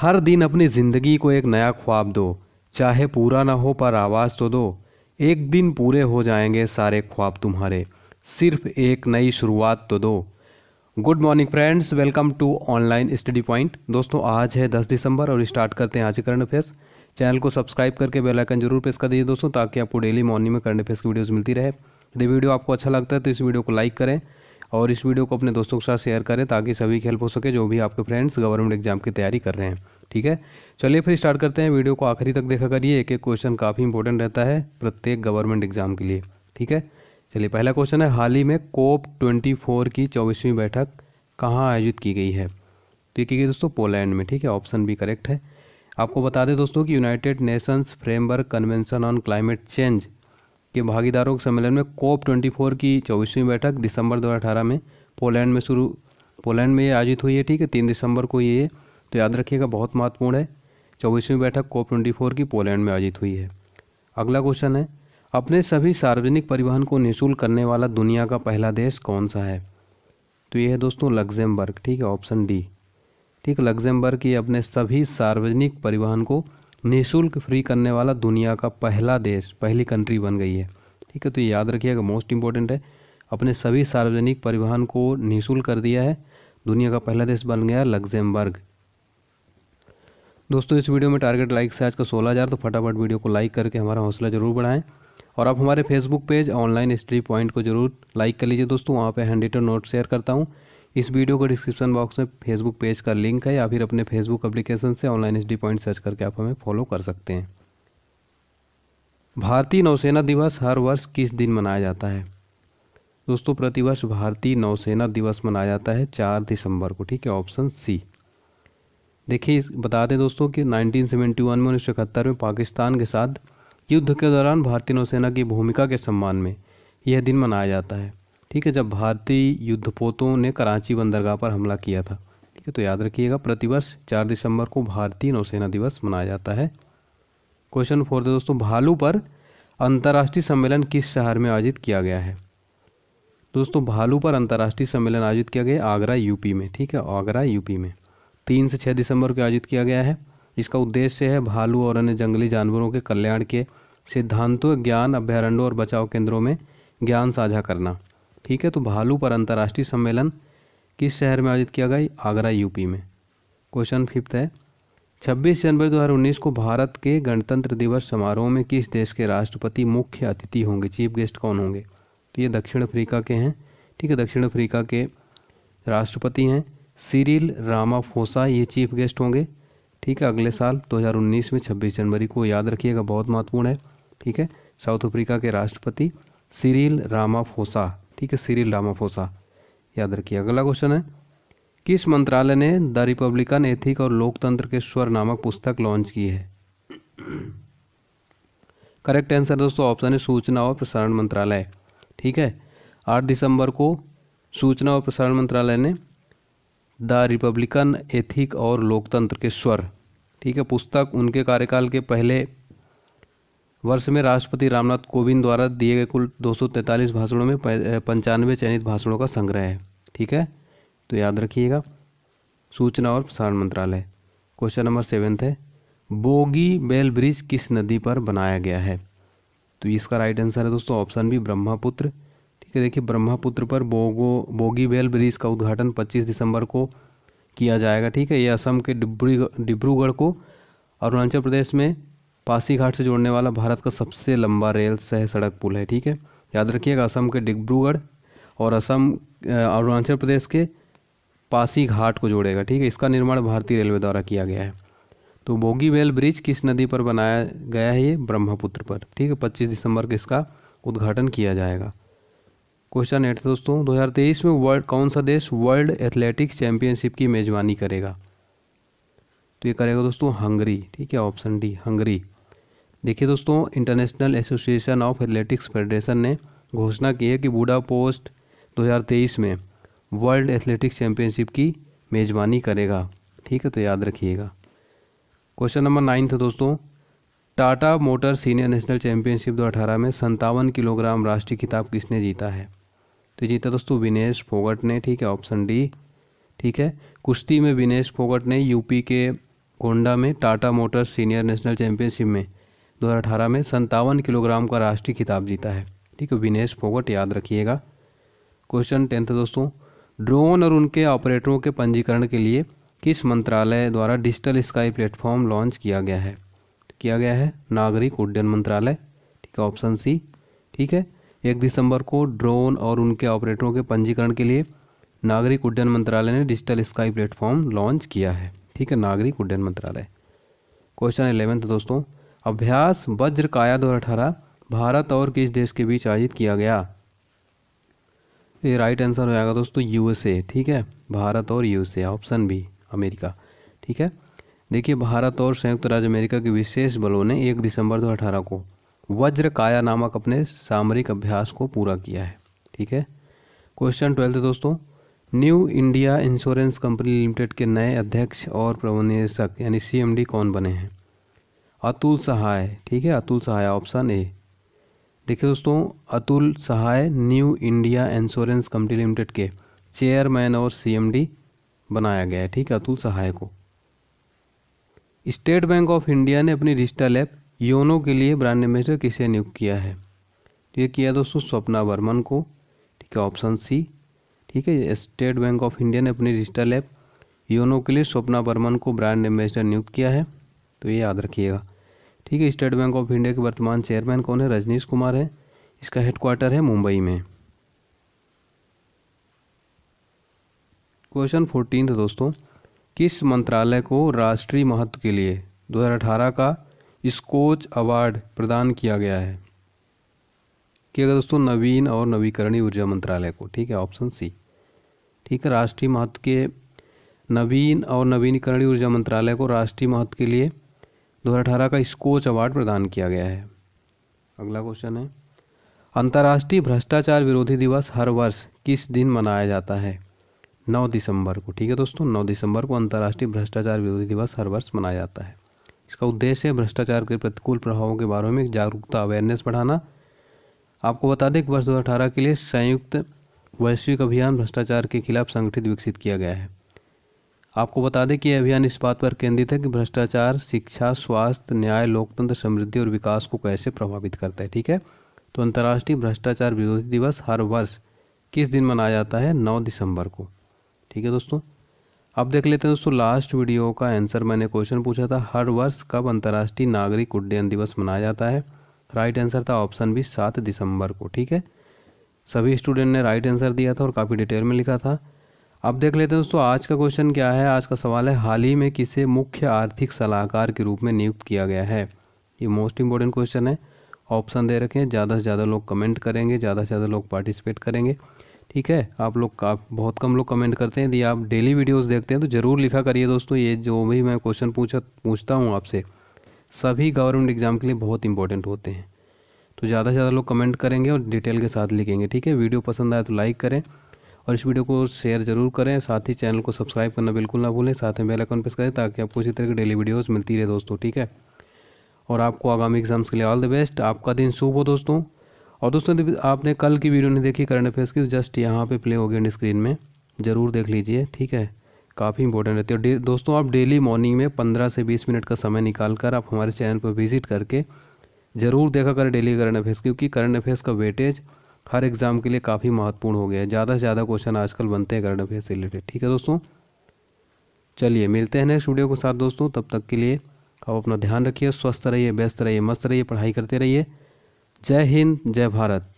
हर दिन अपनी ज़िंदगी को एक नया ख्वाब दो चाहे पूरा ना हो पर आवाज़ तो दो एक दिन पूरे हो जाएंगे सारे ख्वाब तुम्हारे सिर्फ एक नई शुरुआत तो दो good morning friends welcome to online study point दोस्तों आज है 10 दिसंबर और स्टार्ट करते हैं आज करंट अफेयर्स चैनल को सब्सक्राइब करके बेल आइकन जरूर प्रेस कर दीजिए दोस्तों ताकि आपको डेली मॉर्निंग में करंट अफेयर्स की वीडियोज़ मिलती रहे यदि वीडियो आपको अच्छा लगता है तो इस वीडियो को लाइक करें और इस वीडियो को अपने दोस्तों के साथ शेयर करें ताकि सभी की हेल्प हो सके जो भी आपके फ्रेंड्स गवर्नमेंट एग्जाम की तैयारी कर रहे हैं ठीक है चलिए फिर स्टार्ट करते हैं वीडियो को आखिरी तक देखा करिए एक एक क्वेश्चन काफ़ी इंपॉर्टेंट रहता है प्रत्येक गवर्नमेंट एग्जाम के लिए ठीक है चलिए पहला क्वेश्चन है हाल ही में कोप ट्वेंटी फोर की चौबीसवीं बैठक कहाँ आयोजित की गई है तो ये की गई दोस्तों पोलैंड में ठीक है ऑप्शन भी करेक्ट है आपको बता दें दोस्तों कि United Nations framework convention on climate change के भागीदारों के सम्मेलन में कोप ट्वेंटी फोर की चौबीसवीं बैठक दिसंबर 2018 में पोलैंड में शुरू पोलैंड में ये आयोजित हुई है ठीक है तीन दिसंबर को ये तो याद रखिएगा बहुत महत्वपूर्ण है चौबीसवीं बैठक कोप ट्वेंटी फोर की पोलैंड में आयोजित हुई है अगला क्वेश्चन है अपने सभी सार्वजनिक परिवहन को निःशुल्क करने वाला दुनिया का पहला देश कौन सा है तो ये है दोस्तों लग्जमबर्ग ठीक है ऑप्शन डी ठीक लग्जमबर्ग ये अपने सभी सार्वजनिक परिवहन को निःशुल्क फ्री करने वाला दुनिया का पहला देश पहली कंट्री बन गई है ठीक है तो याद रखिएगा मोस्ट इम्पॉर्टेंट है अपने सभी सार्वजनिक परिवहन को निःशुल्क कर दिया है दुनिया का पहला देश बन गया लग्जमबर्ग दोस्तों इस वीडियो में टारगेट लाइक से आज का सोलह हज़ार तो फटाफट वीडियो को लाइक करके हमारा हौसला ज़रूर बढ़ाएं और आप हमारे Facebook page online study point को जरूर लाइक कर लीजिए दोस्तों वहाँ पे हैंड रिटन नोट शेयर करता हूँ इस वीडियो को डिस्क्रिप्शन बॉक्स में फेसबुक पेज का लिंक है या फिर अपने फेसबुक एप्लीकेशन से ऑनलाइन एच पॉइंट सर्च करके आप हमें फॉलो कर सकते हैं भारतीय नौसेना दिवस हर वर्ष किस दिन मनाया जाता है दोस्तों प्रतिवर्ष भारतीय नौसेना दिवस मनाया जाता है चार दिसंबर को ठीक है ऑप्शन सी देखिए बता दें दोस्तों कि 1971 में उन्नीस में पाकिस्तान के साथ युद्ध के दौरान भारतीय नौसेना की भूमिका के सम्मान में यह दिन मनाया जाता है ठीक है जब भारतीय युद्धपोतों ने कराची बंदरगाह पर हमला किया था ठीक है तो याद रखिएगा प्रतिवर्ष चार दिसंबर को भारतीय नौसेना दिवस मनाया जाता है क्वेश्चन फोर्थ दोस्तों भालू पर अंतर्राष्ट्रीय सम्मेलन किस शहर में आयोजित किया गया है दोस्तों भालू पर अंतर्राष्ट्रीय सम्मेलन आयोजित किया गया आगरा यूपी में ठीक है आगरा यूपी में तीन से छः दिसंबर को आयोजित किया गया है इसका उद्देश्य है भालू और अन्य जंगली जानवरों के कल्याण के सिद्धांतों ज्ञान अभ्यारण्यों और बचाव केंद्रों में ज्ञान साझा करना ठीक है तो भालू पर अंतर्राष्ट्रीय सम्मेलन किस शहर में आयोजित किया गया आगरा यूपी में क्वेश्चन फिफ्थ है 26 जनवरी 2019 को भारत के गणतंत्र दिवस समारोह में किस देश के राष्ट्रपति मुख्य अतिथि होंगे चीफ गेस्ट कौन होंगे तो ये दक्षिण अफ्रीका के हैं ठीक है दक्षिण अफ्रीका के राष्ट्रपति हैं सीरिल रामाफोसा ये चीफ गेस्ट होंगे ठीक है अगले साल 2019 में 26 जनवरी को याद रखिएगा बहुत महत्वपूर्ण है ठीक है साउथ अफ्रीका के राष्ट्रपति सीरिल रामाफोसा ठीक है सीरिल रामाफोसा याद रखिए अगला क्वेश्चन है किस मंत्रालय ने द रिपब्लिकन एथिक और लोकतंत्र के स्वर नामक पुस्तक लॉन्च की है करेक्ट आंसर दोस्तों ऑप्शन है सूचना और प्रसारण मंत्रालय ठीक है आठ दिसंबर को सूचना और प्रसारण मंत्रालय ने द रिपब्लिकन एथिक और लोकतंत्र के स्वर ठीक है पुस्तक उनके कार्यकाल के पहले वर्ष में राष्ट्रपति रामनाथ कोविंद द्वारा दिए गए कुल दो भाषणों में पंचानवे चयनित भाषणों का संग्रह है ठीक है तो याद रखिएगा सूचना और प्रसारण मंत्रालय क्वेश्चन नंबर सेवेंथ है बोगी बेल ब्रिज किस नदी पर बनाया गया है तो इसका राइट आंसर है दोस्तों ऑप्शन बी ब्रह्मपुत्र ठीक है देखिए ब्रह्मपुत्र पर बोगो बोगी बेल ब्रिज का उद्घाटन 25 दिसंबर को किया जाएगा ठीक है ये असम के डिब्रूगढ़ डिब्रूगढ़ को अरुणाचल प्रदेश में पासीघाट से जोड़ने वाला भारत का सबसे लंबा रेल सह सड़क पुल है ठीक है याद रखिएगा असम के डिब्रूगढ़ और असम अरुणाचल प्रदेश के पासीघाट को जोड़ेगा ठीक है इसका निर्माण भारतीय रेलवे द्वारा किया गया है तो बोगीवेल ब्रिज किस नदी पर बनाया गया है ये ब्रह्मपुत्र पर ठीक है पच्चीस दिसंबर को इसका उद्घाटन किया जाएगा क्वेश्चन एट दोस्तों 2023 में वर्ल्ड कौन सा देश वर्ल्ड एथलेटिक्स चैंपियनशिप की मेज़बानी करेगा तो ये करेगा दोस्तों हंगरी ठीक है ऑप्शन डी हंगरी देखिए दोस्तों international association of athletics federation ने घोषणा की है कि बूढ़ा पोस्ट दो में वर्ल्ड एथलेटिक्स चैम्पियनशिप की मेज़बानी करेगा ठीक है तो याद रखिएगा क्वेश्चन नंबर नाइन्थ दोस्तों Tata motor senior national championship 2018 में संतावन किलोग्राम राष्ट्रीय खिताब किसने जीता है तो जीता दोस्तों विनेश फोगट ने ठीक है ऑप्शन डी ठीक है कुश्ती में विनेश फोगट ने यूपी के गोंडा में Tata motor senior national championship में 2018 में संतावन किलोग्राम का राष्ट्रीय खिताब जीता है ठीक है विनेश फोगट याद रखिएगा क्वेश्चन टेंथ दोस्तों ड्रोन और उनके ऑपरेटरों के पंजीकरण के लिए किस मंत्रालय द्वारा डिजिटल स्काई प्लेटफॉर्म लॉन्च किया गया है किया गया है नागरिक उड्डयन मंत्रालय ठीक है ऑप्शन सी ठीक है एक दिसंबर को ड्रोन और उनके ऑपरेटरों के पंजीकरण के लिए नागरिक उड्डयन मंत्रालय ने डिजिटल स्काई प्लेटफॉर्म लॉन्च किया है ठीक है नागरिक उड्डयन मंत्रालय क्वेश्चन एलेवेंथ दोस्तों अभ्यास वज्रकाया दो अठारह भारत और किस देश के बीच आयोजित किया गया ये राइट आंसर हो जाएगा दोस्तों यूएसए ठीक है भारत और यूएसए ऑप्शन बी अमेरिका ठीक है देखिए भारत और संयुक्त राज्य अमेरिका के विशेष बलों ने एक दिसंबर दो अठारह को वज्र काया नामक अपने सामरिक अभ्यास को पूरा किया है ठीक है क्वेश्चन ट्वेल्थ दोस्तों new India insurance company limited के नए अध्यक्ष और प्रबंध निदेशक यानी सीएमडी कौन बने हैं अतुल सहाय ठीक है अतुल सहाय ऑप्शन ए देखिए दोस्तों Atul Sahay new India insurance company limited के चेयरमैन और सीएमडी बनाया गया है ठीक है अतुल सहाय को स्टेट बैंक ऑफ इंडिया ने अपनी डिजिटल ऐप योनो के लिए ब्रांड एम्बेसडर किसे नियुक्त किया है तो ये किया दोस्तों स्वप्ना वर्मन को ठीक है ऑप्शन सी ठीक है स्टेट बैंक ऑफ इंडिया ने अपनी डिजिटल ऐप योनो के लिए स्वप्ना वर्मन को ब्रांड एम्बेसडर नियुक्त किया है तो ये याद रखिएगा ठीक है स्टेट बैंक ऑफ इंडिया के वर्तमान चेयरमैन कौन है रजनीश कुमार है इसका हेडक्वार्टर है मुंबई में क्वेश्चन फोर्टीन दोस्तों किस मंत्रालय को राष्ट्रीय महत्व के लिए 2018 का स्कोच अवार्ड प्रदान किया गया है कि अगर दोस्तों नवीन और नवीकरणीय ऊर्जा मंत्रालय को ठीक है ऑप्शन सी ठीक है राष्ट्रीय महत्व के नवीन और नवीनीकरणीय ऊर्जा मंत्रालय को राष्ट्रीय महत्व के लिए 2018 का स्कोच अवार्ड प्रदान किया गया है अगला क्वेश्चन है अंतर्राष्ट्रीय भ्रष्टाचार विरोधी दिवस हर वर्ष किस दिन मनाया जाता है 9 दिसंबर को ठीक है दोस्तों 9 दिसंबर को अंतर्राष्ट्रीय भ्रष्टाचार विरोधी दिवस हर वर्ष मनाया जाता है इसका उद्देश्य है भ्रष्टाचार के प्रतिकूल प्रभावों के बारे में जागरूकता अवेयरनेस बढ़ाना आपको बता दें कि वर्ष 2018 के लिए संयुक्त वैश्विक अभियान भ्रष्टाचार के खिलाफ संगठित विकसित किया गया है आपको बता दें कि यह अभियान इस बात पर केंद्रित है कि भ्रष्टाचार शिक्षा स्वास्थ्य न्याय लोकतंत्र समृद्धि और विकास को कैसे प्रभावित करता है ठीक है तो अंतर्राष्ट्रीय भ्रष्टाचार विरोधी दिवस हर वर्ष किस दिन मनाया जाता है नौ दिसंबर को ठीक है दोस्तों अब देख लेते हैं दोस्तों लास्ट वीडियो का आंसर मैंने क्वेश्चन पूछा था हर वर्ष कब अंतर्राष्ट्रीय नागरिक उड्डयन दिवस मनाया जाता है राइट आंसर था ऑप्शन बी सात दिसंबर को ठीक है सभी स्टूडेंट ने राइट आंसर दिया था और काफ़ी डिटेल में लिखा था अब देख लेते हैं दोस्तों आज का क्वेश्चन क्या है आज का सवाल है हाल ही में किसे मुख्य आर्थिक सलाहकार के रूप में नियुक्त किया गया है ये मोस्ट इंपॉर्टेंट क्वेश्चन है ऑप्शन दे रखे हैं ज़्यादा से ज़्यादा लोग कमेंट करेंगे ज़्यादा से ज़्यादा लोग पार्टिसिपेट करेंगे ठीक है आप लोग का बहुत कम लोग कमेंट करते हैं यदि आप डेली वीडियोस देखते हैं तो ज़रूर लिखा करिए दोस्तों ये जो भी मैं क्वेश्चन पूछा पूछता हूँ आपसे सभी गवर्नमेंट एग्ज़ाम के लिए बहुत इंपॉर्टेंट होते हैं तो ज़्यादा से ज़्यादा लोग कमेंट करेंगे और डिटेल के साथ लिखेंगे ठीक है वीडियो पसंद आए तो लाइक करें और इस वीडियो को शेयर जरूर करें साथ ही चैनल को सब्सक्राइब करना बिल्कुल ना भूलें साथ में बेल प्रेस करें ताकि आपको इसी तरह की डेली वीडियोज़ मिलती रहे दोस्तों ठीक है और आपको आगामी एग्जाम्स के लिए ऑल द बेस्ट आपका दिन शुभ हो दोस्तों और दोस्तों आपने कल की वीडियो नहीं देखी करंट अफेयर्स की जस्ट तो यहाँ पर प्ले होगी गए स्क्रीन में ज़रूर देख लीजिए ठीक है काफ़ी इंपॉर्टेंट रहती है और दोस्तों आप डेली मॉर्निंग में पंद्रह से बीस मिनट का समय निकाल कर आप हमारे चैनल पर विजिट करके ज़रूर देखा करें डेली करंट अफेयर्स क्योंकि करंट अफेयर्स का वेटेज हर एग्ज़ाम के लिए काफ़ी महत्वपूर्ण हो गया है ज़्यादा से ज़्यादा क्वेश्चन आजकल बनते हैं करंट अफेयर से रिलेटेड ठीक है दोस्तों चलिए मिलते हैं नेक्स्ट वीडियो के साथ दोस्तों तब तक के लिए आप अपना ध्यान रखिए स्वस्थ रहिए व्यस्त रहिए मस्त रहिए पढ़ाई करते रहिए जय हिंद जय भारत